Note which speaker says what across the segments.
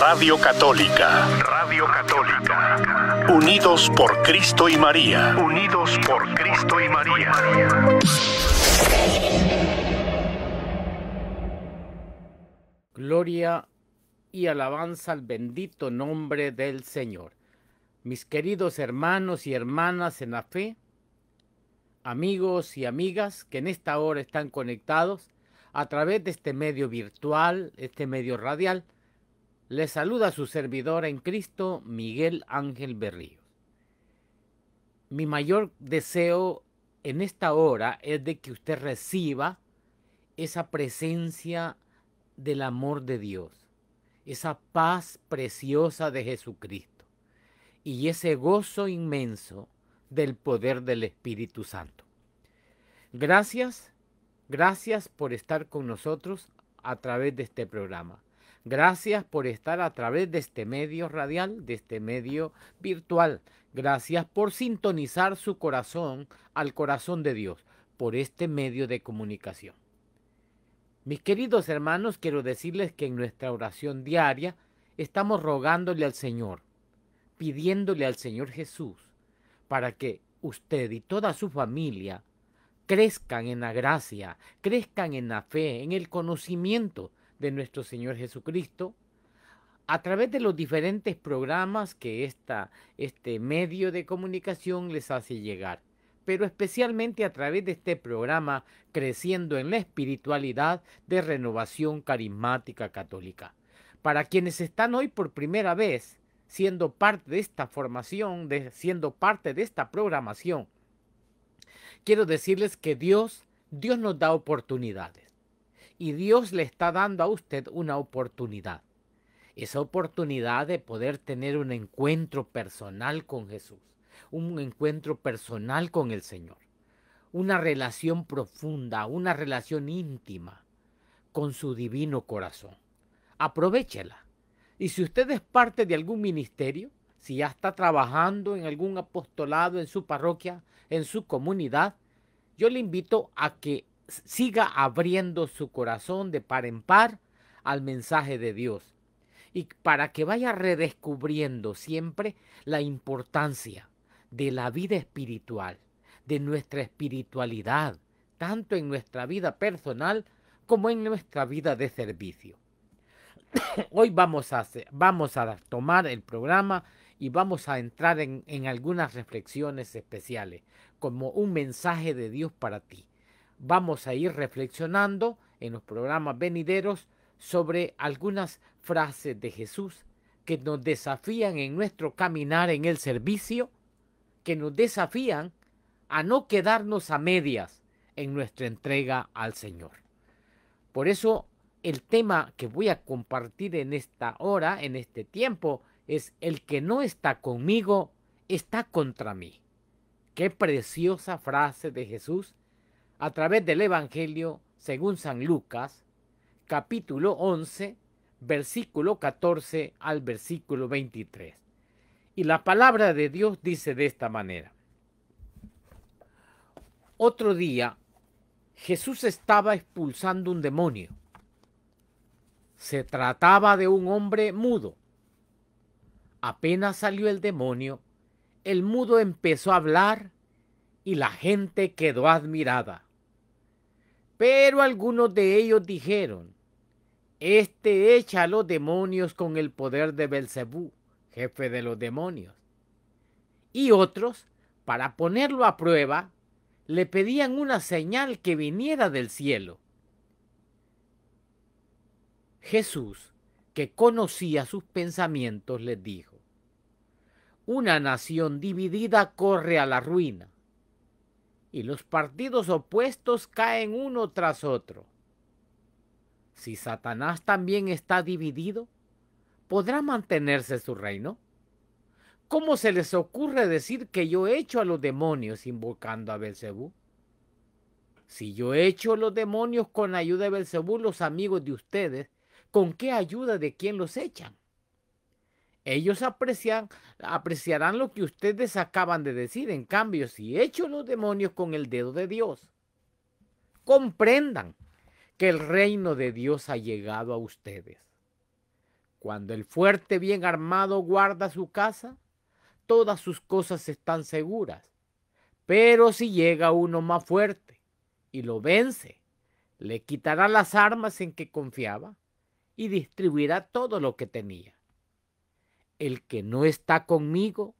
Speaker 1: Radio Católica. Radio Católica. Unidos por Cristo y María. Unidos por Cristo y María. Gloria y alabanza al bendito nombre del Señor. Mis queridos hermanos y hermanas en la fe, amigos y amigas que en esta hora están conectados a través de este medio virtual, este medio radial, le saluda su servidor en Cristo, Miguel Ángel Berríos. Mi mayor deseo en esta hora es de que usted reciba esa presencia del amor de Dios, esa paz preciosa de Jesucristo y ese gozo inmenso del poder del Espíritu Santo. Gracias, gracias por estar con nosotros a través de este programa. Gracias por estar a través de este medio radial, de este medio virtual. Gracias por sintonizar su corazón al corazón de Dios por este medio de comunicación. Mis queridos hermanos, quiero decirles que en nuestra oración diaria estamos rogándole al Señor, pidiéndole al Señor Jesús, para que usted y toda su familia crezcan en la gracia, crezcan en la fe, en el conocimiento de nuestro Señor Jesucristo, a través de los diferentes programas que este medio de comunicación les hace llegar, pero especialmente a través de este programa Creciendo en la Espiritualidad de Renovación Carismática Católica. Para quienes están hoy por primera vez siendo parte de esta formación, de, siendo parte de esta programación, quiero decirles que Dios, Dios nos da oportunidades y Dios le está dando a usted una oportunidad. Esa oportunidad de poder tener un encuentro personal con Jesús, un encuentro personal con el Señor, una relación profunda, una relación íntima con su divino corazón. Aprovechela. Y si usted es parte de algún ministerio, si ya está trabajando en algún apostolado en su parroquia, en su comunidad, yo le invito a que siga abriendo su corazón de par en par al mensaje de Dios y para que vaya redescubriendo siempre la importancia de la vida espiritual, de nuestra espiritualidad, tanto en nuestra vida personal como en nuestra vida de servicio. Hoy vamos a, vamos a tomar el programa y vamos a entrar en, en algunas reflexiones especiales como un mensaje de Dios para ti vamos a ir reflexionando en los programas venideros sobre algunas frases de Jesús que nos desafían en nuestro caminar en el servicio, que nos desafían a no quedarnos a medias en nuestra entrega al Señor. Por eso el tema que voy a compartir en esta hora, en este tiempo, es el que no está conmigo, está contra mí. Qué preciosa frase de Jesús a través del Evangelio según San Lucas, capítulo 11, versículo 14 al versículo 23. Y la palabra de Dios dice de esta manera. Otro día Jesús estaba expulsando un demonio. Se trataba de un hombre mudo. Apenas salió el demonio, el mudo empezó a hablar y la gente quedó admirada. Pero algunos de ellos dijeron, este echa a los demonios con el poder de Belcebú, jefe de los demonios. Y otros, para ponerlo a prueba, le pedían una señal que viniera del cielo. Jesús, que conocía sus pensamientos, les dijo, Una nación dividida corre a la ruina y los partidos opuestos caen uno tras otro. Si Satanás también está dividido, ¿podrá mantenerse su reino? ¿Cómo se les ocurre decir que yo echo a los demonios invocando a Belcebú? Si yo echo a los demonios con ayuda de Belcebú, los amigos de ustedes, ¿con qué ayuda de quién los echan? ellos apreciarán lo que ustedes acaban de decir. En cambio, si hecho los demonios con el dedo de Dios, comprendan que el reino de Dios ha llegado a ustedes. Cuando el fuerte bien armado guarda su casa, todas sus cosas están seguras. Pero si llega uno más fuerte y lo vence, le quitará las armas en que confiaba y distribuirá todo lo que tenía el que no está conmigo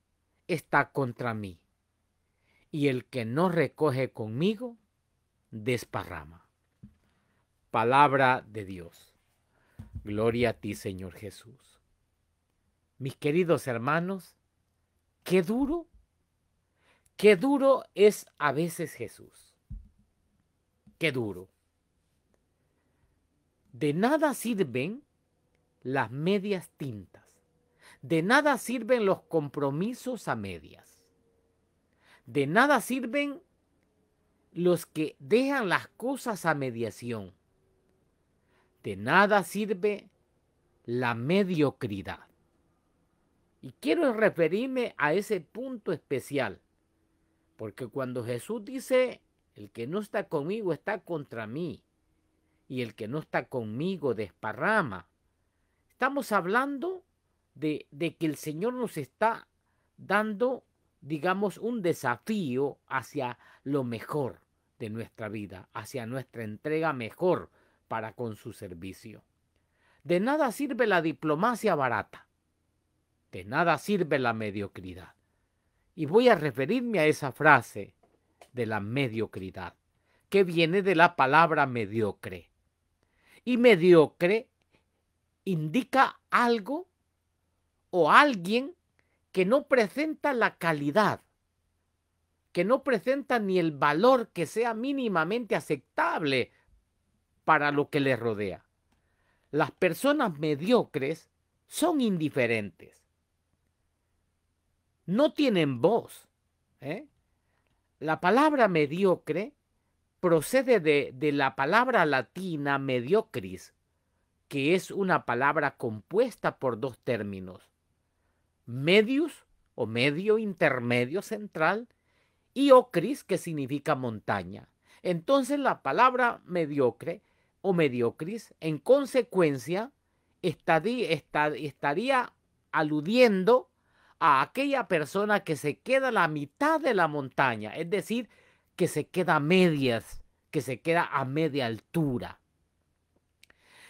Speaker 1: está contra mí, y el que no recoge conmigo desparrama. Palabra de Dios. Gloria a ti, Señor Jesús. Mis queridos hermanos, qué duro, qué duro es a veces Jesús. Qué duro. De nada sirven las medias tintas de nada sirven los compromisos a medias. De nada sirven los que dejan las cosas a mediación. De nada sirve la mediocridad. Y quiero referirme a ese punto especial, porque cuando Jesús dice, el que no está conmigo está contra mí, y el que no está conmigo desparrama, estamos hablando de, que el Señor nos está dando, digamos, un desafío hacia lo mejor de nuestra vida, hacia nuestra entrega mejor para con su servicio. De nada sirve la diplomacia barata. De nada sirve la mediocridad. Y voy a referirme a esa frase de la mediocridad, que viene de la palabra mediocre. Y mediocre indica algo o alguien que no presenta la calidad, que no presenta ni el valor que sea mínimamente aceptable para lo que le rodea. Las personas mediocres son indiferentes. No tienen voz. ¿eh? La palabra mediocre procede de la palabra latina mediocris, que es una palabra compuesta por dos términos, Medius o medio intermedio central y ocris que significa montaña. Entonces la palabra mediocre o mediocris en consecuencia estaría, aludiendo a aquella persona que se queda a la mitad de la montaña, es decir, que se queda a medias, que se queda a media altura.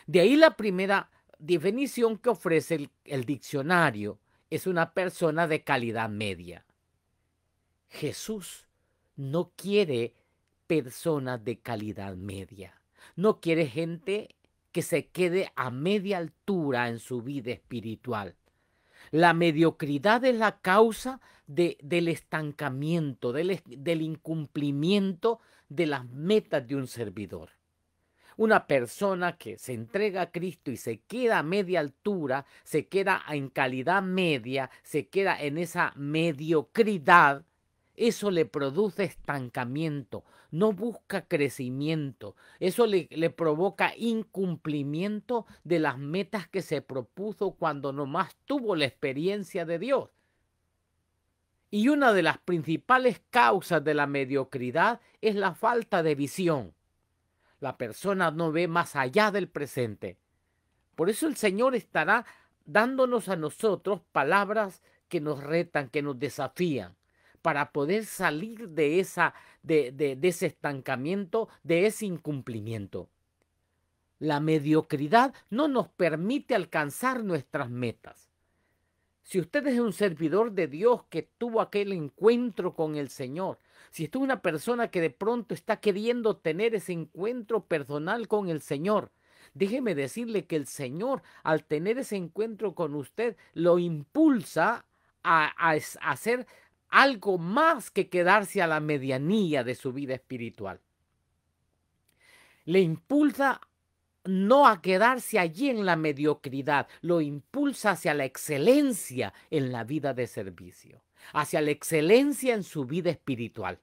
Speaker 1: De ahí la primera definición que ofrece el diccionario es una persona de calidad media. Jesús no quiere personas de calidad media. No quiere gente que se quede a media altura en su vida espiritual. La mediocridad es la causa del estancamiento, del incumplimiento de las metas de un servidor. Una persona que se entrega a Cristo y se queda a media altura, se queda en calidad media, se queda en esa mediocridad, eso le produce estancamiento, no busca crecimiento, eso le, provoca incumplimiento de las metas que se propuso cuando nomás tuvo la experiencia de Dios. Y una de las principales causas de la mediocridad es la falta de visión. La persona no ve más allá del presente. Por eso el Señor estará dándonos a nosotros palabras que nos retan, que nos desafían, para poder salir de, esa, de, ese estancamiento, de ese incumplimiento. La mediocridad no nos permite alcanzar nuestras metas. Si usted es un servidor de Dios que tuvo aquel encuentro con el Señor, si tú una persona que de pronto está queriendo tener ese encuentro personal con el Señor, déjeme decirle que el Señor al tener ese encuentro con usted lo impulsa a hacer algo más que quedarse a la medianía de su vida espiritual. Le impulsa no a quedarse allí en la mediocridad, lo impulsa hacia la excelencia en la vida de servicio hacia la excelencia en su vida espiritual.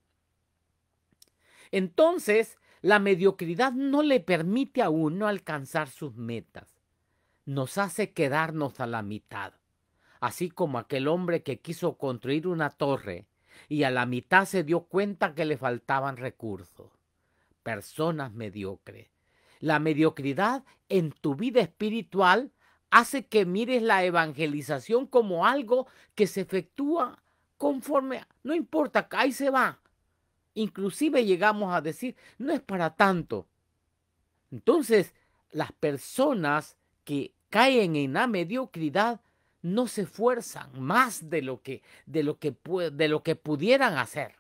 Speaker 1: Entonces, la mediocridad no le permite a uno alcanzar sus metas. Nos hace quedarnos a la mitad. Así como aquel hombre que quiso construir una torre y a la mitad se dio cuenta que le faltaban recursos. Personas mediocres. La mediocridad en tu vida espiritual hace que mires la evangelización como algo que se efectúa conforme, no importa, ahí se va. Inclusive llegamos a decir, no es para tanto. Entonces, las personas que caen en la mediocridad no se esfuerzan más de lo que, de lo que, de lo que pudieran hacer.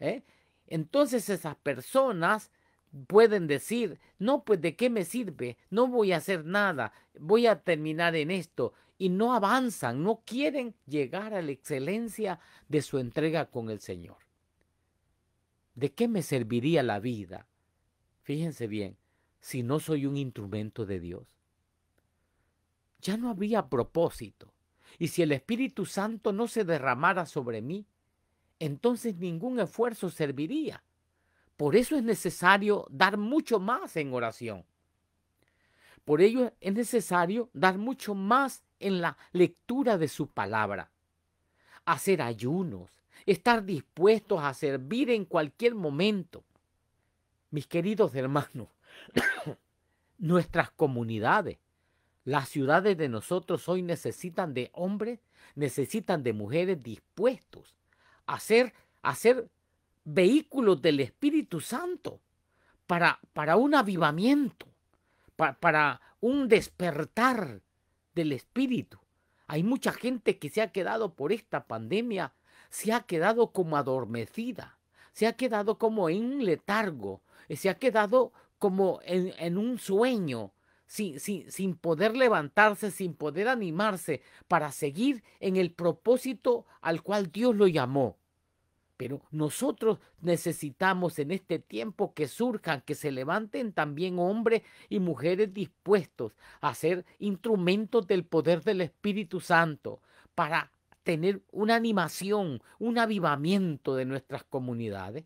Speaker 1: ¿eh? Entonces esas personas pueden decir, no, pues de qué me sirve, no voy a hacer nada, voy a terminar en esto, y no avanzan, no quieren llegar a la excelencia de su entrega con el Señor. ¿De qué me serviría la vida? Fíjense bien, si no soy un instrumento de Dios. Ya no había propósito. Y si el Espíritu Santo no se derramara sobre mí, entonces ningún esfuerzo serviría. Por eso es necesario dar mucho más en oración. Por ello es necesario dar mucho más en la lectura de su palabra, hacer ayunos, estar dispuestos a servir en cualquier momento. Mis queridos hermanos, nuestras comunidades, las ciudades de nosotros hoy necesitan de hombres, necesitan de mujeres dispuestos a ser, a ser vehículos del Espíritu Santo para, para un avivamiento, para, para un despertar del espíritu. Hay mucha gente que se ha quedado por esta pandemia, se ha quedado como adormecida, se ha quedado como en un letargo, eh, se ha quedado como en, un sueño, sin, sin, sin poder levantarse, sin poder animarse para seguir en el propósito al cual Dios lo llamó. Pero nosotros necesitamos en este tiempo que surjan, que se levanten también hombres y mujeres dispuestos a ser instrumentos del poder del Espíritu Santo para tener una animación, un avivamiento de nuestras comunidades.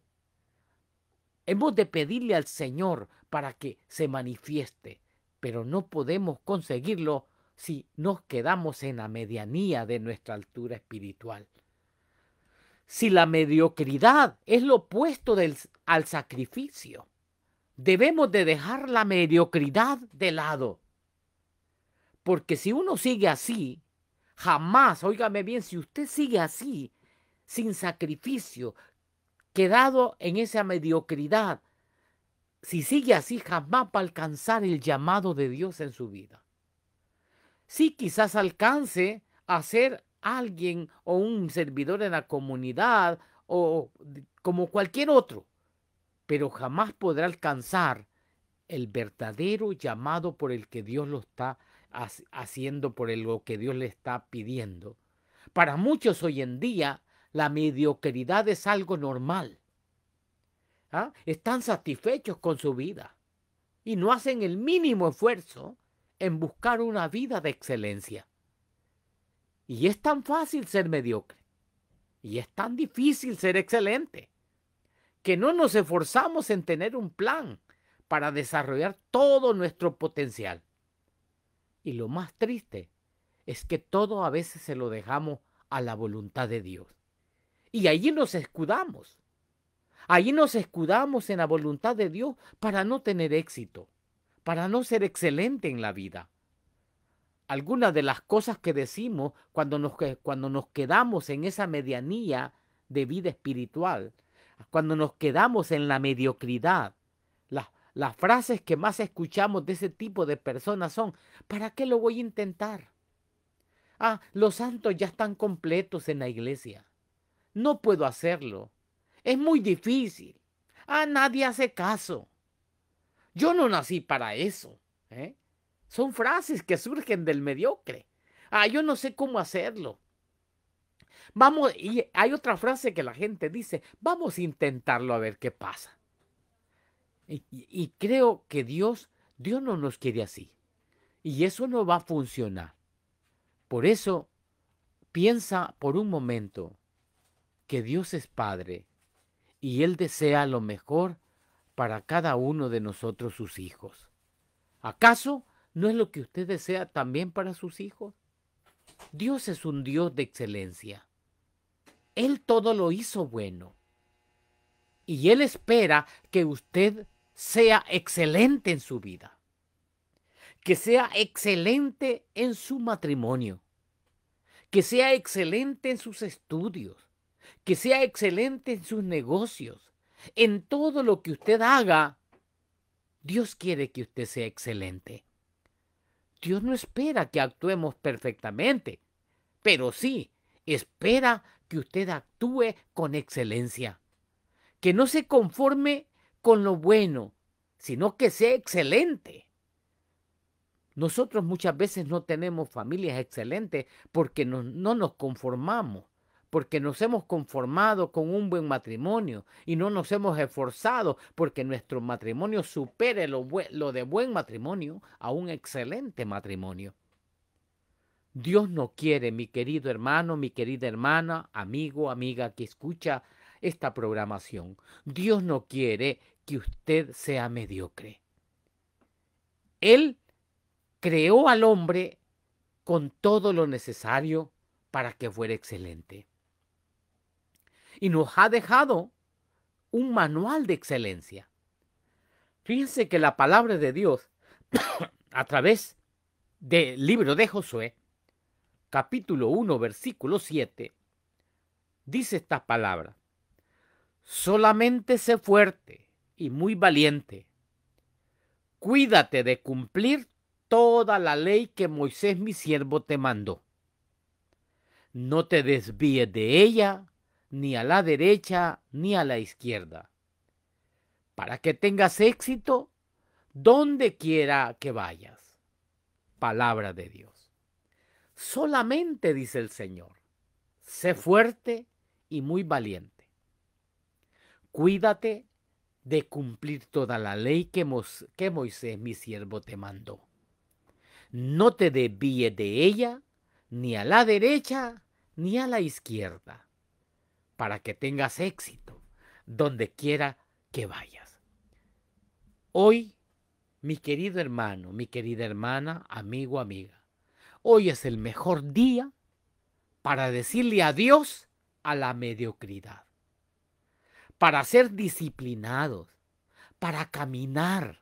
Speaker 1: Hemos de pedirle al Señor para que se manifieste, pero no podemos conseguirlo si nos quedamos en la medianía de nuestra altura espiritual si la mediocridad es lo opuesto del, al sacrificio? Debemos de dejar la mediocridad de lado. Porque si uno sigue así, jamás, óigame bien, si usted sigue así, sin sacrificio, quedado en esa mediocridad, si sigue así, jamás va a alcanzar el llamado de Dios en su vida. Sí, quizás alcance a ser alguien o un servidor en la comunidad o como cualquier otro, pero jamás podrá alcanzar el verdadero llamado por el que Dios lo está haciendo, por lo que Dios le está pidiendo. Para muchos hoy en día la mediocridad es algo normal. ¿ah? Están satisfechos con su vida y no hacen el mínimo esfuerzo en buscar una vida de excelencia. Y es tan fácil ser mediocre. Y es tan difícil ser excelente. Que no nos esforzamos en tener un plan para desarrollar todo nuestro potencial. Y lo más triste es que todo a veces se lo dejamos a la voluntad de Dios. Y allí nos escudamos. Allí nos escudamos en la voluntad de Dios para no tener éxito, para no ser excelente en la vida algunas de las cosas que decimos cuando nos, cuando nos quedamos en esa medianía de vida espiritual, cuando nos quedamos en la mediocridad. Las, las frases que más escuchamos de ese tipo de personas son, ¿para qué lo voy a intentar? Ah, los santos ya están completos en la iglesia. No puedo hacerlo. Es muy difícil. Ah, nadie hace caso. Yo no nací para eso. ¿eh? Son frases que surgen del mediocre. Ah, yo no sé cómo hacerlo. Vamos, y hay otra frase que la gente dice, vamos a intentarlo a ver qué pasa. Y, y, creo que Dios, Dios no nos quiere así. Y eso no va a funcionar. Por eso, piensa por un momento que Dios es Padre y Él desea lo mejor para cada uno de nosotros sus hijos. ¿Acaso ¿No es lo que usted desea también para sus hijos? Dios es un Dios de excelencia. Él todo lo hizo bueno. Y Él espera que usted sea excelente en su vida. Que sea excelente en su matrimonio. Que sea excelente en sus estudios. Que sea excelente en sus negocios. En todo lo que usted haga, Dios quiere que usted sea excelente. Dios no espera que actuemos perfectamente, pero sí espera que usted actúe con excelencia, que no se conforme con lo bueno, sino que sea excelente. Nosotros muchas veces no tenemos familias excelentes porque no, nos conformamos porque nos hemos conformado con un buen matrimonio y no nos hemos esforzado porque nuestro matrimonio supere lo, de buen matrimonio a un excelente matrimonio. Dios no quiere, mi querido hermano, mi querida hermana, amigo, amiga que escucha esta programación. Dios no quiere que usted sea mediocre. Él creó al hombre con todo lo necesario para que fuera excelente y nos ha dejado un manual de excelencia. Fíjense que la palabra de Dios, a través del libro de Josué, capítulo 1, versículo 7, dice esta palabra. Solamente sé fuerte y muy valiente. Cuídate de cumplir toda la ley que Moisés mi siervo te mandó. No te desvíes de ella ni a la derecha ni a la izquierda. Para que tengas éxito, donde quiera que vayas. Palabra de Dios. Solamente dice el Señor, sé fuerte y muy valiente. Cuídate de cumplir toda la ley que, Moisés, mi siervo, te mandó. No te desvíes de ella, ni a la derecha, ni a la izquierda para que tengas éxito donde quiera que vayas. Hoy, mi querido hermano, mi querida hermana, amigo, amiga, hoy es el mejor día para decirle adiós a la mediocridad, para ser disciplinados, para caminar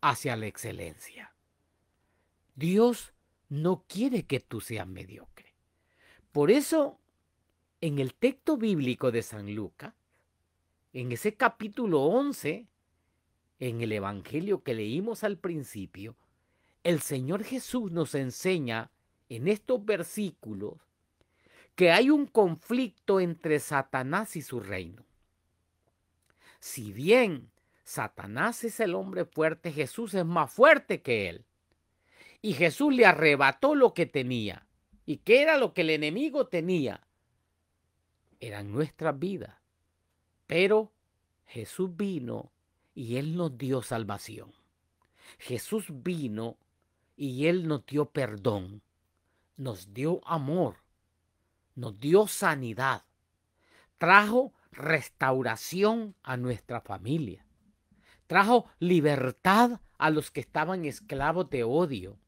Speaker 1: hacia la excelencia. Dios no quiere que tú seas mediocre. Por eso en el texto bíblico de San Lucas, en ese capítulo 11, en el Evangelio que leímos al principio, el Señor Jesús nos enseña en estos versículos que hay un conflicto entre Satanás y su reino. Si bien Satanás es el hombre fuerte, Jesús es más fuerte que él. Y Jesús le arrebató lo que tenía. ¿Y qué era lo que el enemigo tenía? eran nuestras vidas. Pero Jesús vino y Él nos dio salvación. Jesús vino y Él nos dio perdón, nos dio amor, nos dio sanidad, trajo restauración a nuestra familia, trajo libertad a los que estaban esclavos de odio,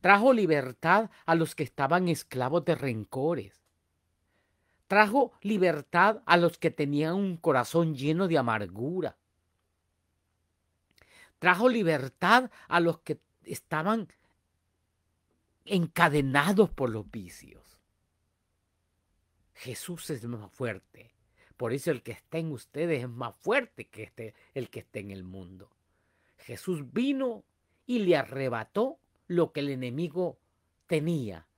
Speaker 1: trajo libertad a los que estaban esclavos de rencores, trajo libertad a los que tenían un corazón lleno de amargura. Trajo libertad a los que estaban encadenados por los vicios. Jesús es más fuerte. Por eso el que está en ustedes es más fuerte que este, el que está en el mundo. Jesús vino y le arrebató lo que el enemigo tenía,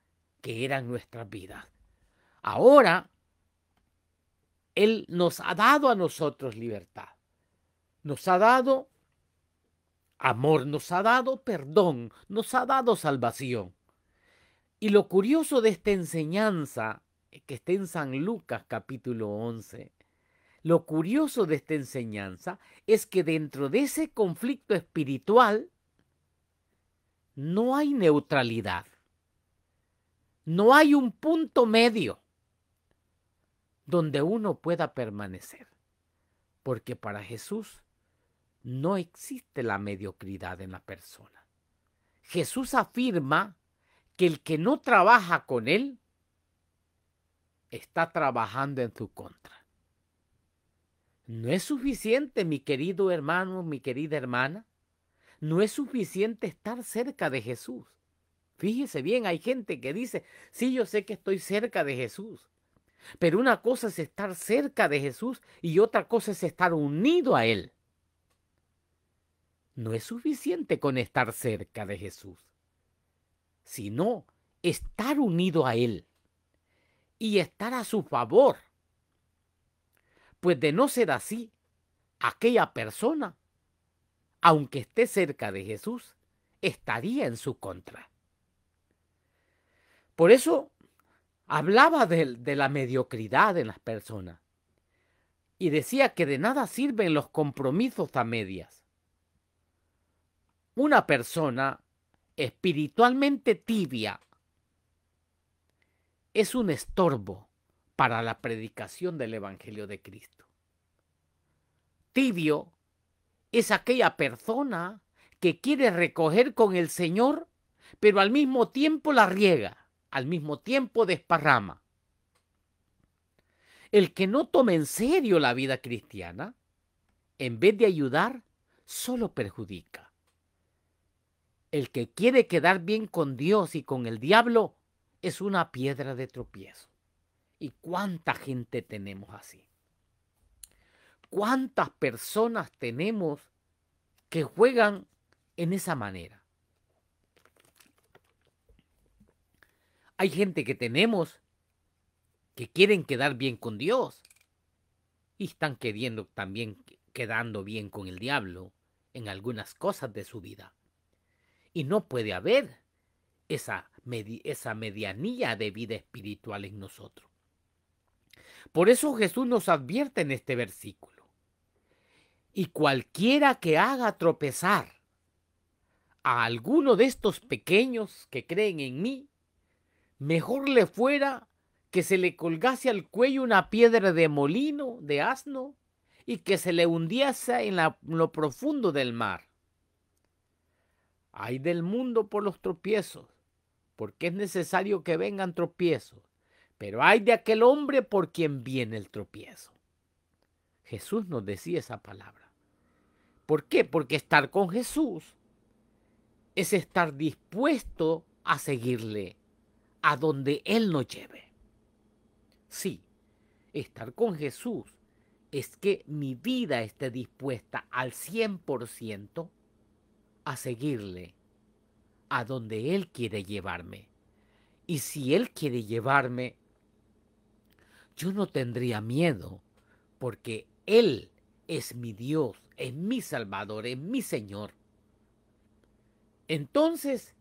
Speaker 1: que eran nuestras vidas. Ahora él nos ha dado a nosotros libertad, nos ha dado amor, nos ha dado perdón, nos ha dado salvación. Y lo curioso de esta enseñanza eh, que está en San Lucas capítulo 11, lo curioso de esta enseñanza es que dentro de ese conflicto espiritual no hay neutralidad, no hay un punto medio donde uno pueda permanecer. Porque para Jesús no existe la mediocridad en la persona. Jesús afirma que el que no trabaja con él está trabajando en su contra. No es suficiente, mi querido hermano, mi querida hermana. No es suficiente estar cerca de Jesús. Fíjese bien, hay gente que dice, sí, yo sé que estoy cerca de Jesús, pero una cosa es estar cerca de Jesús y otra cosa es estar unido a Él. No es suficiente con estar cerca de Jesús, sino estar unido a Él y estar a su favor. Pues de no ser así, aquella persona, aunque esté cerca de Jesús, estaría en su contra. Por eso hablaba de, la mediocridad en las personas y decía que de nada sirven los compromisos a medias. Una persona espiritualmente tibia es un estorbo para la predicación del Evangelio de Cristo. Tibio es aquella persona que quiere recoger con el Señor, pero al mismo tiempo la riega al mismo tiempo desparrama. El que no toma en serio la vida cristiana, en vez de ayudar, solo perjudica. El que quiere quedar bien con Dios y con el diablo es una piedra de tropiezo. ¿Y cuánta gente tenemos así? ¿Cuántas personas tenemos que juegan en esa manera? hay gente que tenemos que quieren quedar bien con Dios y están queriendo también quedando bien con el diablo en algunas cosas de su vida. Y no puede haber esa, esa medianía de vida espiritual en nosotros. Por eso Jesús nos advierte en este versículo. Y cualquiera que haga tropezar a alguno de estos pequeños que creen en mí, mejor le fuera que se le colgase al cuello una piedra de molino, de asno, y que se le hundiese en, lo profundo del mar. Hay del mundo por los tropiezos, porque es necesario que vengan tropiezos, pero hay de aquel hombre por quien viene el tropiezo. Jesús nos decía esa palabra. ¿Por qué? Porque estar con Jesús es estar dispuesto a seguirle a donde Él nos lleve. Sí, estar con Jesús es que mi vida esté dispuesta al 100% a seguirle a donde Él quiere llevarme. Y si Él quiere llevarme, yo no tendría miedo, porque Él es mi Dios, es mi Salvador, es mi Señor. Entonces,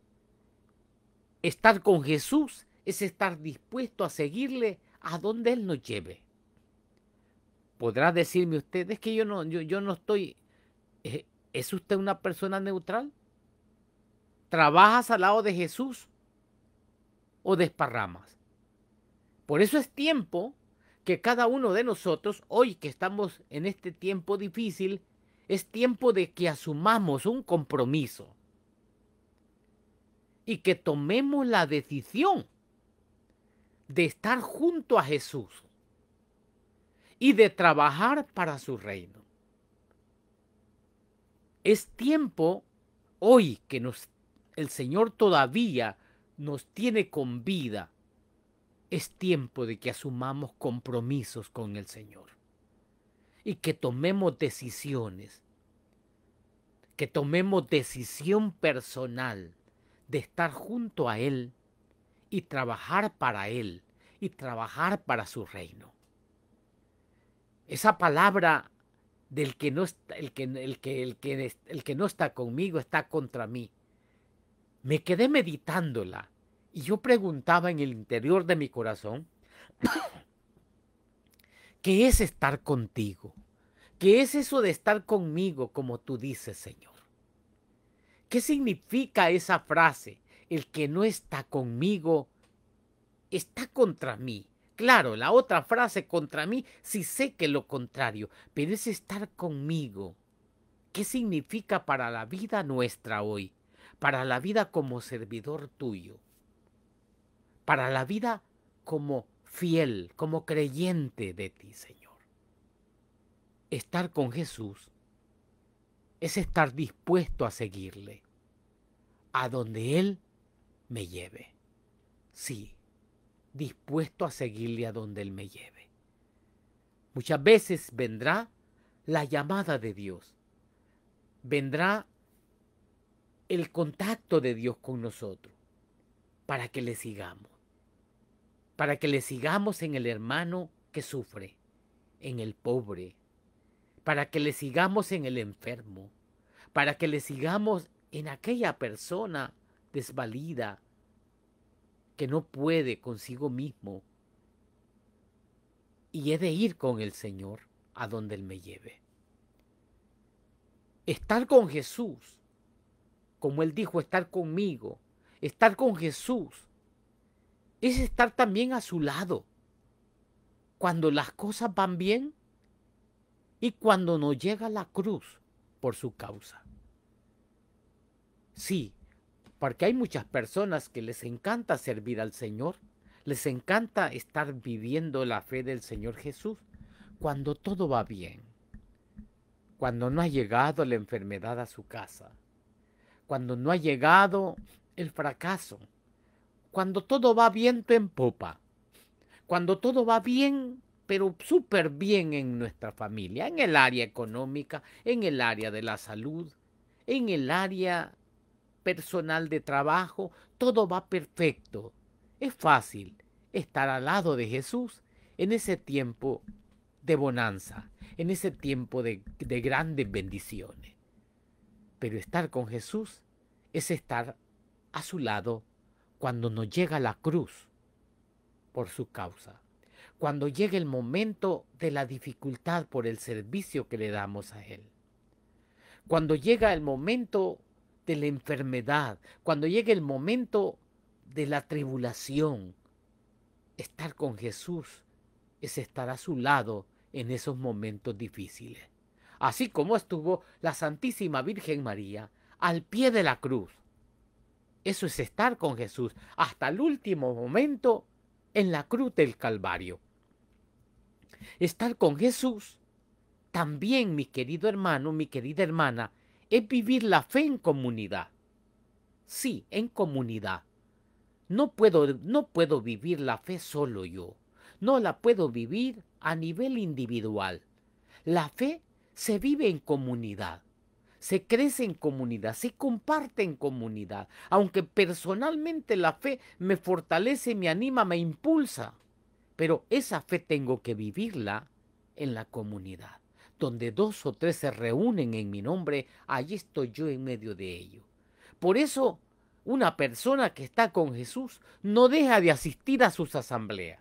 Speaker 1: Estar con Jesús es estar dispuesto a seguirle a donde Él nos lleve. Podrá decirme usted, es que yo no, no estoy... Eh, ¿Es usted una persona neutral? ¿Trabajas al lado de Jesús o desparramas? Por eso es tiempo que cada uno de nosotros, hoy que estamos en este tiempo difícil, es tiempo de que asumamos un compromiso y que tomemos la decisión de estar junto a Jesús y de trabajar para su reino. Es tiempo hoy que nos, el Señor todavía nos tiene con vida. Es tiempo de que asumamos compromisos con el Señor y que tomemos decisiones, que tomemos decisión personal de estar junto a Él y trabajar para Él y trabajar para su reino. Esa palabra del que no está, el que, el que, el que, el que no está conmigo está contra mí. Me quedé meditándola y yo preguntaba en el interior de mi corazón, ¿qué es estar contigo? ¿Qué es eso de estar conmigo como tú dices, Señor? ¿Qué significa esa frase? El que no está conmigo está contra mí. Claro, la otra frase contra mí sí sé que lo contrario, pero es estar conmigo. ¿Qué significa para la vida nuestra hoy? Para la vida como servidor tuyo. Para la vida como fiel, como creyente de ti, Señor. Estar con Jesús es estar dispuesto a seguirle, a donde Él me lleve. Sí, dispuesto a seguirle a donde Él me lleve. Muchas veces vendrá la llamada de Dios, vendrá el contacto de Dios con nosotros para que le sigamos, para que le sigamos en el hermano que sufre, en el pobre, para que le sigamos en el enfermo, para que le sigamos en aquella persona desvalida que no puede consigo mismo. Y he de ir con el Señor a donde Él me lleve. Estar con Jesús, como Él dijo, estar conmigo, estar con Jesús, es estar también a su lado. Cuando las cosas van bien, y cuando no llega la cruz por su causa. Sí, porque hay muchas personas que les encanta servir al Señor, les encanta estar viviendo la fe del Señor Jesús cuando todo va bien, cuando no ha llegado la enfermedad a su casa, cuando no ha llegado el fracaso, cuando todo va viento en popa, cuando todo va bien pero súper bien en nuestra familia, en el área económica, en el área de la salud, en el área personal de trabajo, todo va perfecto. Es fácil estar al lado de Jesús en ese tiempo de bonanza, en ese tiempo de, grandes bendiciones. Pero estar con Jesús es estar a su lado cuando nos llega la cruz por su causa cuando llegue el momento de la dificultad por el servicio que le damos a Él. Cuando llega el momento de la enfermedad, cuando llegue el momento de la tribulación, estar con Jesús es estar a su lado en esos momentos difíciles. Así como estuvo la Santísima Virgen María al pie de la cruz. Eso es estar con Jesús hasta el último momento en la cruz del Calvario. Estar con Jesús también, mi querido hermano, mi querida hermana, es vivir la fe en comunidad. Sí, en comunidad. No puedo, no puedo vivir la fe solo yo. No la puedo vivir a nivel individual. La fe se vive en comunidad se crece en comunidad, se comparte en comunidad, aunque personalmente la fe me fortalece, me anima, me impulsa. Pero esa fe tengo que vivirla en la comunidad. Donde dos o tres se reúnen en mi nombre, allí estoy yo en medio de ello. Por eso, una persona que está con Jesús no deja de asistir a sus asambleas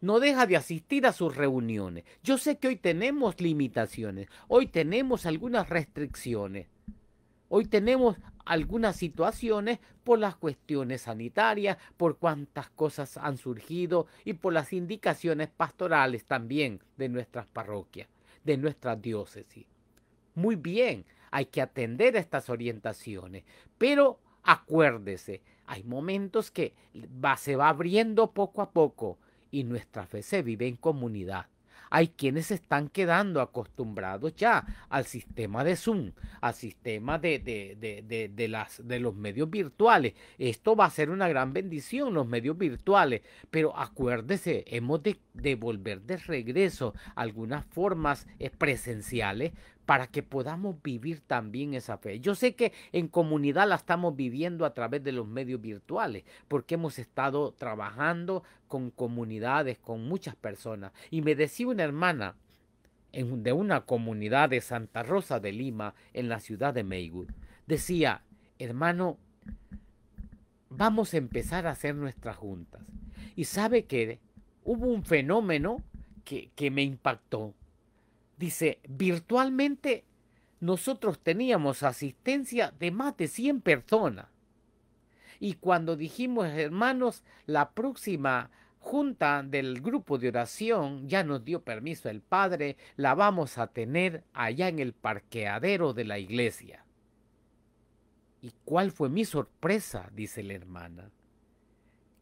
Speaker 1: no deja de asistir a sus reuniones. Yo sé que hoy tenemos limitaciones, hoy tenemos algunas restricciones, Hoy tenemos algunas situaciones por las cuestiones sanitarias, por cuántas cosas han surgido y por las indicaciones pastorales también de nuestras parroquias, de nuestra diócesis. Muy bien, hay que atender estas orientaciones, pero acuérdese, hay momentos que se va abriendo poco a poco y nuestra fe se vive en comunidad hay quienes se están quedando acostumbrados ya al sistema de Zoom, al sistema de, de, de, de, de los medios virtuales. Esto va a ser una gran bendición, los medios virtuales, pero acuérdese, hemos de, de volver de regreso algunas formas eh, presenciales para que podamos vivir también esa fe. Yo sé que en comunidad la estamos viviendo a través de los medios virtuales, porque hemos estado trabajando con comunidades, con muchas personas. Y me decía una hermana de una comunidad de Santa Rosa de Lima, en la ciudad de Maywood, decía, hermano, vamos a empezar a hacer nuestras juntas. Y sabe que hubo un fenómeno que, que me impactó Dice, virtualmente nosotros teníamos asistencia de más de 100 personas. Y cuando dijimos, hermanos, la próxima junta del grupo de oración ya nos dio permiso el Padre, la vamos a tener allá en el parqueadero de la iglesia. ¿Y cuál fue mi sorpresa? dice la hermana,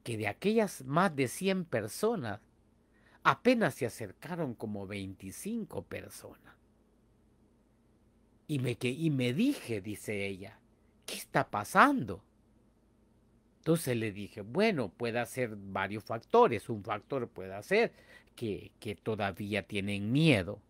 Speaker 1: que de aquellas más de 100 personas, apenas se acercaron como 25 personas. Y me, me dije, dice ella, ¿qué está pasando? Entonces le dije, bueno, puede ser varios factores. Un factor puede ser que, todavía tienen miedo.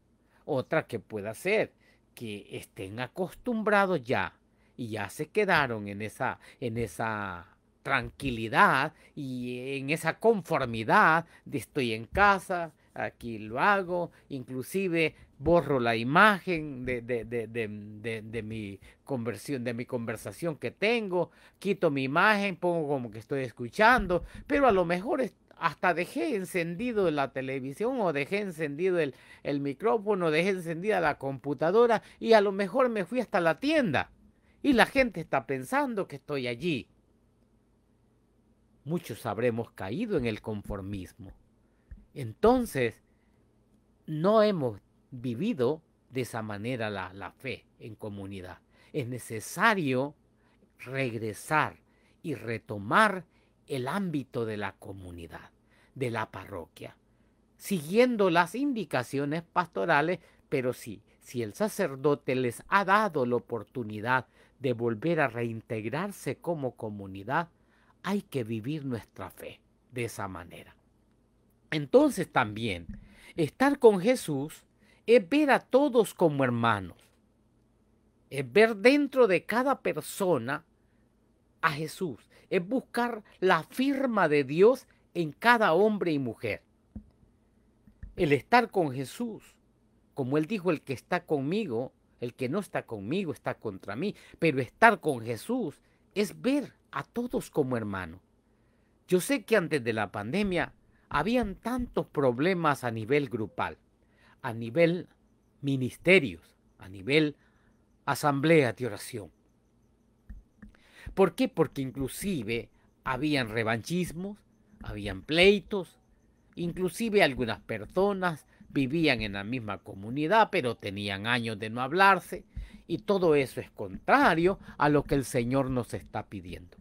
Speaker 1: Otra que puede ser que estén acostumbrados ya y ya se quedaron en esa, en esa tranquilidad y en esa conformidad de estoy en casa, aquí lo hago, inclusive borro la imagen de, de, de, de, mi conversión, de mi conversación que tengo, quito mi imagen, pongo como que estoy escuchando, pero a lo mejor hasta dejé encendido la televisión o dejé encendido el, el micrófono, dejé encendida la computadora y a lo mejor me fui hasta la tienda y la gente está pensando que estoy allí muchos habremos caído en el conformismo. Entonces, no hemos vivido de esa manera la, fe en comunidad. Es necesario regresar y retomar el ámbito de la comunidad, de la parroquia, siguiendo las indicaciones pastorales, pero sí, si el sacerdote les ha dado la oportunidad de volver a reintegrarse como comunidad, hay que vivir nuestra fe de esa manera. Entonces también, estar con Jesús es ver a todos como hermanos, es ver dentro de cada persona a Jesús, es buscar la firma de Dios en cada hombre y mujer. El estar con Jesús, como él dijo, el que está conmigo, el que no está conmigo está contra mí, pero estar con Jesús es ver a todos como hermano. Yo sé que antes de la pandemia habían tantos problemas a nivel grupal, a nivel ministerios, a nivel asamblea de oración. ¿Por qué? Porque inclusive habían revanchismos, habían pleitos, inclusive algunas personas vivían en la misma comunidad, pero tenían años de no hablarse, y todo eso es contrario a lo que el Señor nos está pidiendo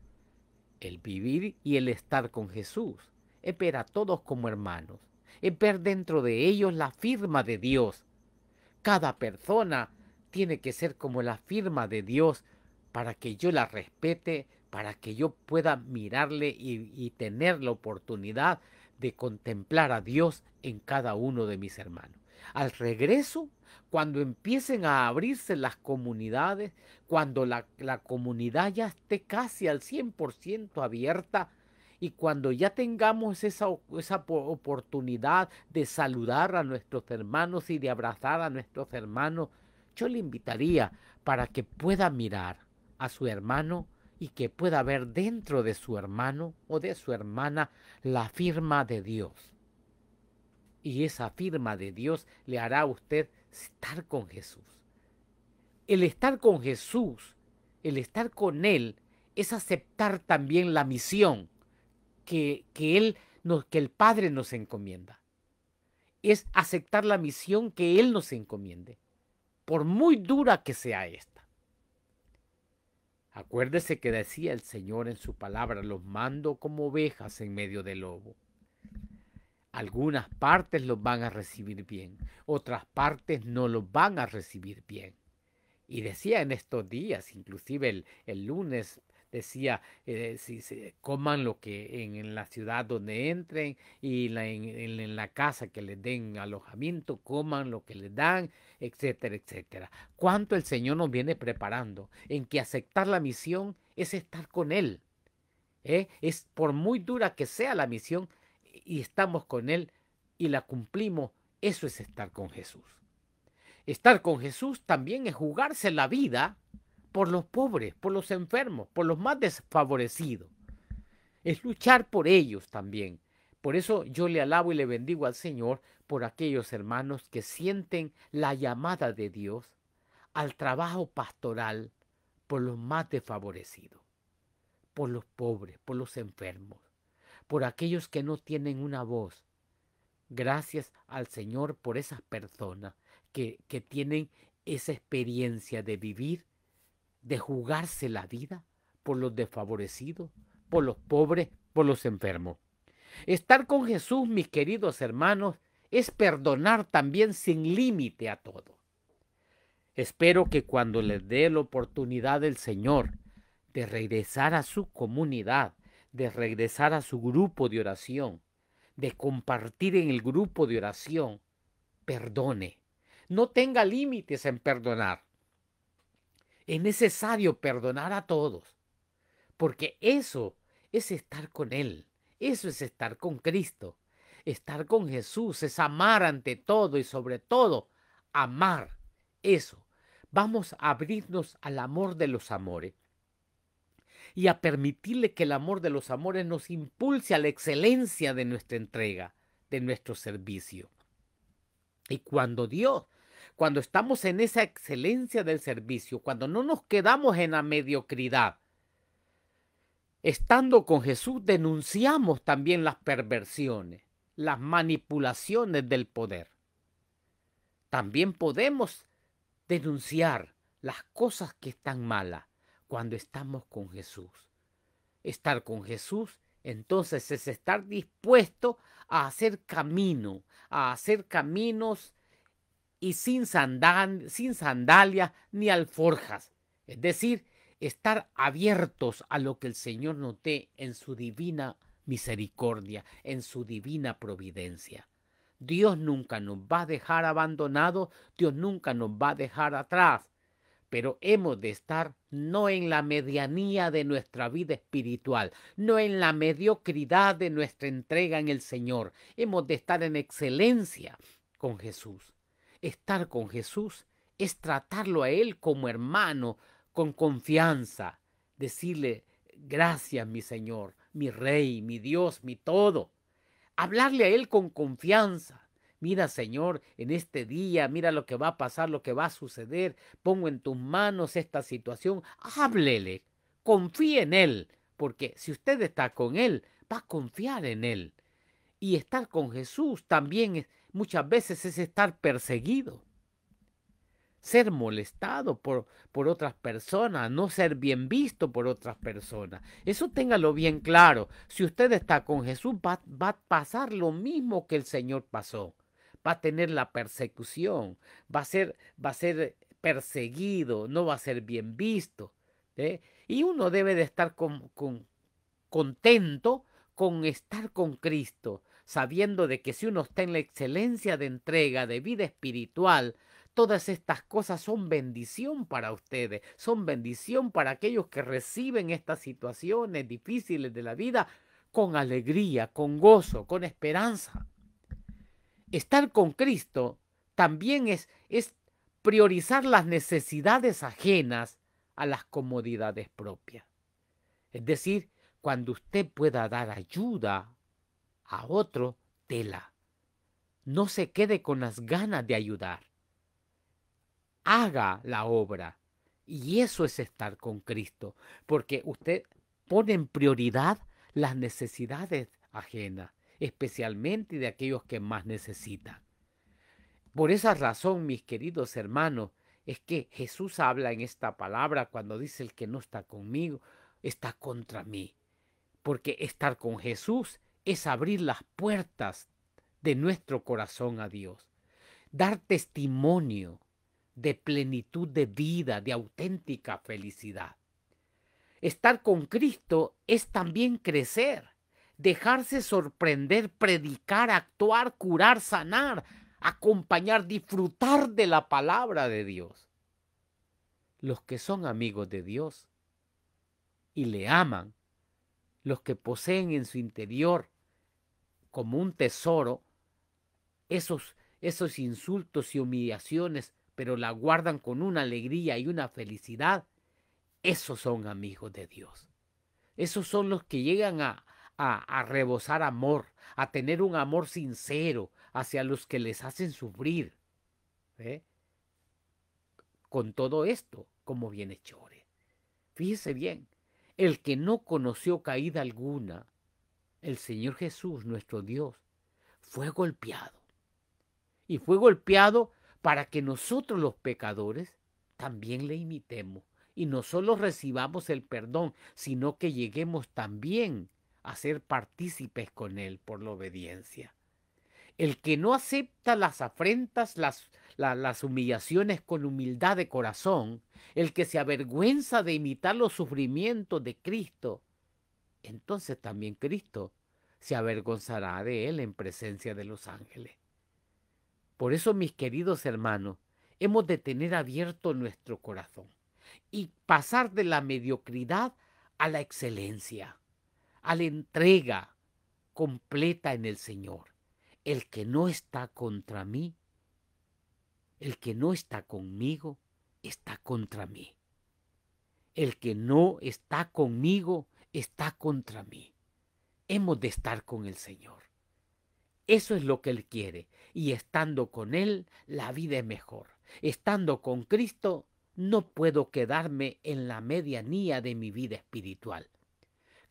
Speaker 1: el vivir y el estar con Jesús, es ver a todos como hermanos, es ver dentro de ellos la firma de Dios. Cada persona tiene que ser como la firma de Dios para que yo la respete, para que yo pueda mirarle y, y tener la oportunidad de contemplar a Dios en cada uno de mis hermanos. Al regreso, cuando empiecen a abrirse las comunidades, cuando la, comunidad ya esté casi al 100% abierta, y cuando ya tengamos esa, esa, oportunidad de saludar a nuestros hermanos y de abrazar a nuestros hermanos, yo le invitaría para que pueda mirar a su hermano y que pueda ver dentro de su hermano o de su hermana la firma de Dios. Y esa firma de Dios le hará a usted estar con Jesús. El estar con Jesús, el estar con Él, es aceptar también la misión que, él que el Padre nos encomienda. Es aceptar la misión que Él nos encomiende, por muy dura que sea esta. Acuérdese que decía el Señor en su palabra, los mando como ovejas en medio del lobo. Algunas partes los van a recibir bien, otras partes no los van a recibir bien. Y decía en estos días, inclusive el, lunes, decía, eh, si, coman lo que en, la ciudad donde entren y en, la casa que les den alojamiento, coman lo que les dan, etcétera, etcétera. Cuánto el Señor nos viene preparando en que aceptar la misión es estar con Él. ¿Eh? Es por muy dura que sea la misión, y estamos con Él y la cumplimos, eso es estar con Jesús. Estar con Jesús también es jugarse la vida por los pobres, por los enfermos, por los más desfavorecidos. Es luchar por ellos también. Por eso yo le alabo y le bendigo al Señor por aquellos hermanos que sienten la llamada de Dios al trabajo pastoral por los más desfavorecidos, por los pobres, por los enfermos por aquellos que no tienen una voz. Gracias al Señor por esas personas que, tienen esa experiencia de vivir, de jugarse la vida por los desfavorecidos, por los pobres, por los enfermos. Estar con Jesús, mis queridos hermanos, es perdonar también sin límite a todo. Espero que cuando les dé la oportunidad el Señor de regresar a su comunidad, de regresar a su grupo de oración, de compartir en el grupo de oración, perdone. No tenga límites en perdonar. Es necesario perdonar a todos, porque eso es estar con Él, eso es estar con Cristo. Estar con Jesús es amar ante todo y sobre todo amar. Eso. Vamos a abrirnos al amor de los amores y a permitirle que el amor de los amores nos impulse a la excelencia de nuestra entrega, de nuestro servicio. Y cuando Dios, cuando estamos en esa excelencia del servicio, cuando no nos quedamos en la mediocridad, estando con Jesús denunciamos también las perversiones, las manipulaciones del poder. También podemos denunciar las cosas que están malas cuando estamos con Jesús. Estar con Jesús, entonces, es estar dispuesto a hacer camino, a hacer caminos y sin, sin sandalias ni alforjas. Es decir, estar abiertos a lo que el Señor nos dé en su divina misericordia, en su divina providencia. Dios nunca nos va a dejar abandonados, Dios nunca nos va a dejar atrás pero hemos de estar no en la medianía de nuestra vida espiritual, no en la mediocridad de nuestra entrega en el Señor. Hemos de estar en excelencia con Jesús. Estar con Jesús es tratarlo a Él como hermano, con confianza, decirle, gracias mi Señor, mi Rey, mi Dios, mi todo. Hablarle a Él con confianza, Mira, Señor, en este día, mira lo que va a pasar, lo que va a suceder. Pongo en tus manos esta situación. Háblele, confíe en Él, porque si usted está con Él, va a confiar en Él. Y estar con Jesús también muchas veces es estar perseguido, ser molestado por, por otras personas, no ser bien visto por otras personas. Eso téngalo bien claro. Si usted está con Jesús, va a pasar lo mismo que el Señor pasó va a tener la persecución, va a ser, va a ser perseguido, no va a ser bien visto. ¿eh? Y uno debe de estar con, con, contento con estar con Cristo, sabiendo de que si uno está en la excelencia de entrega, de vida espiritual, todas estas cosas son bendición para ustedes, son bendición para aquellos que reciben estas situaciones difíciles de la vida con alegría, con gozo, con esperanza estar con Cristo también es, es priorizar las necesidades ajenas a las comodidades propias. Es decir, cuando usted pueda dar ayuda a otro, tela. No se quede con las ganas de ayudar. Haga la obra. Y eso es estar con Cristo, porque usted pone en prioridad las necesidades ajenas especialmente de aquellos que más necesitan. Por esa razón, mis queridos hermanos, es que Jesús habla en esta palabra cuando dice el que no está conmigo, está contra mí. Porque estar con Jesús es abrir las puertas de nuestro corazón a Dios, dar testimonio de plenitud de vida, de auténtica felicidad. Estar con Cristo es también crecer dejarse sorprender, predicar, actuar, curar, sanar, acompañar, disfrutar de la palabra de Dios. Los que son amigos de Dios y le aman, los que poseen en su interior como un tesoro esos, esos insultos y humillaciones, pero la guardan con una alegría y una felicidad, esos son amigos de Dios. Esos son los que llegan a, a, rebosar amor, a tener un amor sincero hacia los que les hacen sufrir. ¿eh? Con todo esto, como bienhechores. Fíjese bien, el que no conoció caída alguna, el Señor Jesús, nuestro Dios, fue golpeado. Y fue golpeado para que nosotros los pecadores también le imitemos y no solo recibamos el perdón, sino que lleguemos también a ser partícipes con Él por la obediencia. El que no acepta las afrentas, las, las humillaciones con humildad de corazón, el que se avergüenza de imitar los sufrimientos de Cristo, entonces también Cristo se avergonzará de él en presencia de los ángeles. Por eso, mis queridos hermanos, hemos de tener abierto nuestro corazón y pasar de la mediocridad a la excelencia a la entrega completa en el Señor. El que no está contra mí, el que no está conmigo, está contra mí. El que no está conmigo, está contra mí. Hemos de estar con el Señor. Eso es lo que Él quiere. Y estando con Él, la vida es mejor. Estando con Cristo, no puedo quedarme en la medianía de mi vida espiritual.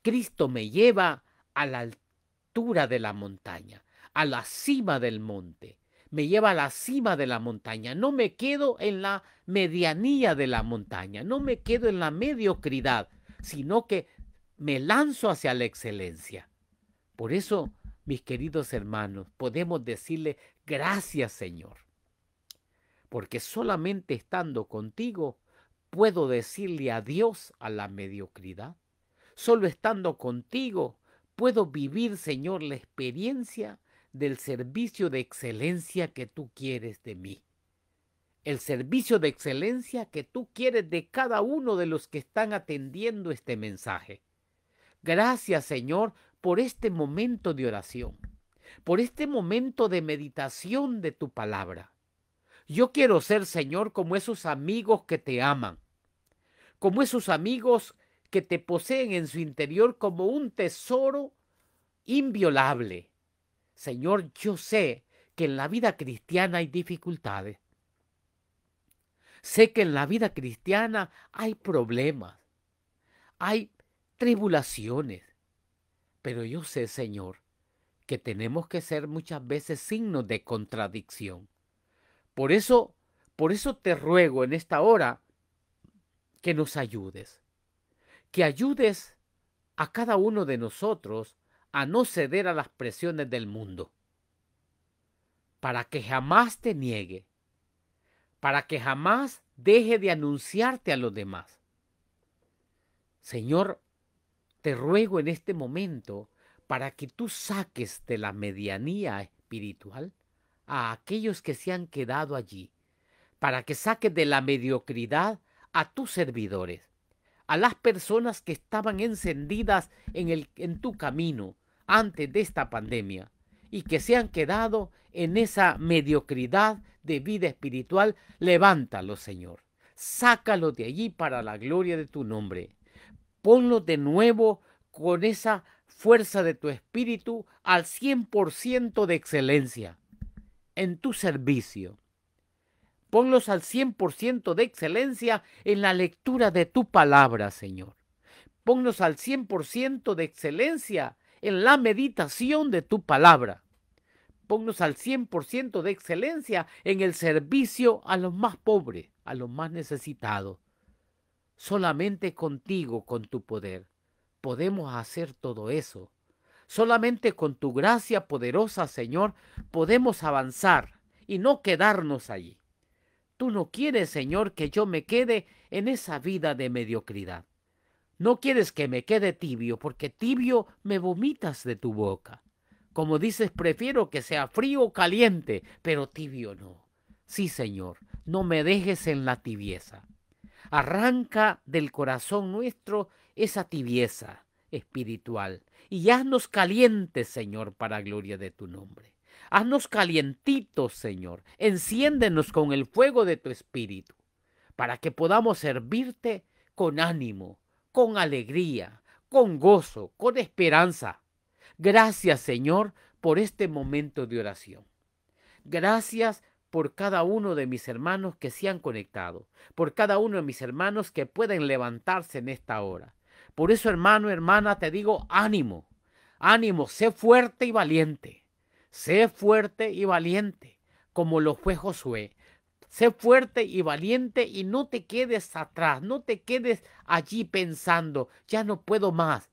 Speaker 1: Cristo me lleva a la altura de la montaña, a la cima del monte. Me lleva a la cima de la montaña. No me quedo en la medianía de la montaña. No me quedo en la mediocridad, sino que me lanzo hacia la excelencia. Por eso, mis queridos hermanos, podemos decirle gracias Señor. Porque solamente estando contigo puedo decirle adiós a la mediocridad. Solo estando contigo puedo vivir, Señor, la experiencia del servicio de excelencia que tú quieres de mí. El servicio de excelencia que tú quieres de cada uno de los que están atendiendo este mensaje. Gracias, Señor, por este momento de oración, por este momento de meditación de tu palabra. Yo quiero ser, Señor, como esos amigos que te aman, como esos amigos que te poseen en su interior como un tesoro inviolable. Señor, yo sé que en la vida cristiana hay dificultades. Sé que en la vida cristiana hay problemas, hay tribulaciones. Pero yo sé, Señor, que tenemos que ser muchas veces signos de contradicción. Por eso, por eso te ruego en esta hora que nos ayudes que ayudes a cada uno de nosotros a no ceder a las presiones del mundo, para que jamás te niegue, para que jamás deje de anunciarte a los demás. Señor, te ruego en este momento para que tú saques de la medianía espiritual a aquellos que se han quedado allí, para que saques de la mediocridad a tus servidores, a las personas que estaban encendidas en, el, en tu camino antes de esta pandemia y que se han quedado en esa mediocridad de vida espiritual, levántalo, Señor. Sácalo de allí para la gloria de tu nombre. Ponlo de nuevo con esa fuerza de tu espíritu al 100% de excelencia en tu servicio, Ponlos al 100% de excelencia en la lectura de tu palabra, Señor. Ponlos al 100% de excelencia en la meditación de tu palabra. Ponlos al 100% de excelencia en el servicio a los más pobres, a los más necesitados. Solamente contigo, con tu poder, podemos hacer todo eso. Solamente con tu gracia poderosa, Señor, podemos avanzar y no quedarnos allí. Tú no quieres, Señor, que yo me quede en esa vida de mediocridad. No quieres que me quede tibio, porque tibio me vomitas de tu boca. Como dices, prefiero que sea frío o caliente, pero tibio no. Sí, Señor, no me dejes en la tibieza. Arranca del corazón nuestro esa tibieza espiritual y haznos calientes, Señor, para gloria de tu nombre. Haznos calientitos, Señor. Enciéndenos con el fuego de tu espíritu, para que podamos servirte con ánimo, con alegría, con gozo, con esperanza. Gracias, Señor, por este momento de oración. Gracias por cada uno de mis hermanos que se han conectado, por cada uno de mis hermanos que pueden levantarse en esta hora. Por eso, hermano, hermana, te digo ánimo, ánimo, sé fuerte y valiente. Sé fuerte y valiente, como lo fue Josué. Sé fuerte y valiente y no te quedes atrás, no te quedes allí pensando, ya no puedo más.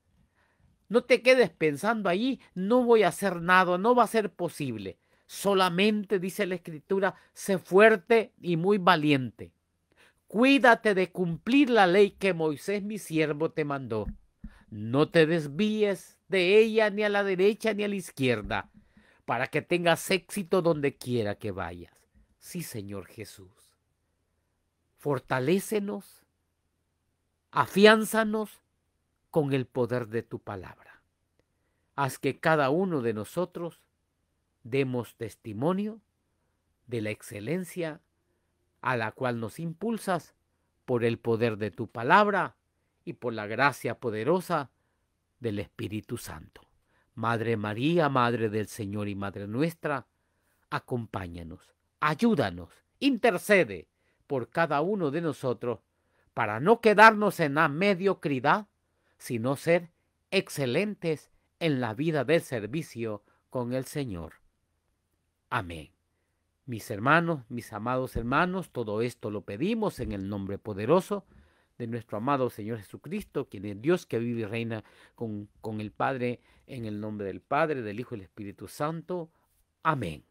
Speaker 1: No te quedes pensando allí, no voy a hacer nada, no va a ser posible. Solamente, dice la escritura, sé fuerte y muy valiente. Cuídate de cumplir la ley que Moisés mi siervo te mandó. No te desvíes de ella ni a la derecha ni a la izquierda, para que tengas éxito donde quiera que vayas. Sí, Señor Jesús. Fortalécenos, afianzanos con el poder de tu palabra. Haz que cada uno de nosotros demos testimonio de la excelencia a la cual nos impulsas por el poder de tu palabra y por la gracia poderosa del Espíritu Santo. Madre María, Madre del Señor y Madre nuestra, acompáñanos, ayúdanos, intercede por cada uno de nosotros para no quedarnos en la mediocridad, sino ser excelentes en la vida del servicio con el Señor. Amén. Mis hermanos, mis amados hermanos, todo esto lo pedimos en el nombre poderoso de nuestro amado Señor Jesucristo, quien es Dios que vive y reina con, el Padre, en el nombre del Padre, del Hijo y del Espíritu Santo. Amén.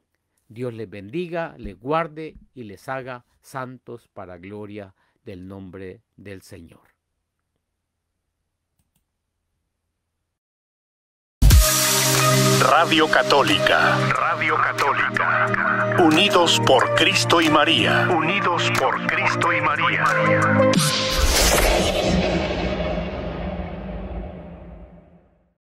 Speaker 1: Dios les bendiga, les guarde y les haga santos para gloria del nombre del Señor. Radio Católica. Radio Católica. Unidos por Cristo y María. Unidos por Cristo y María. Podcast.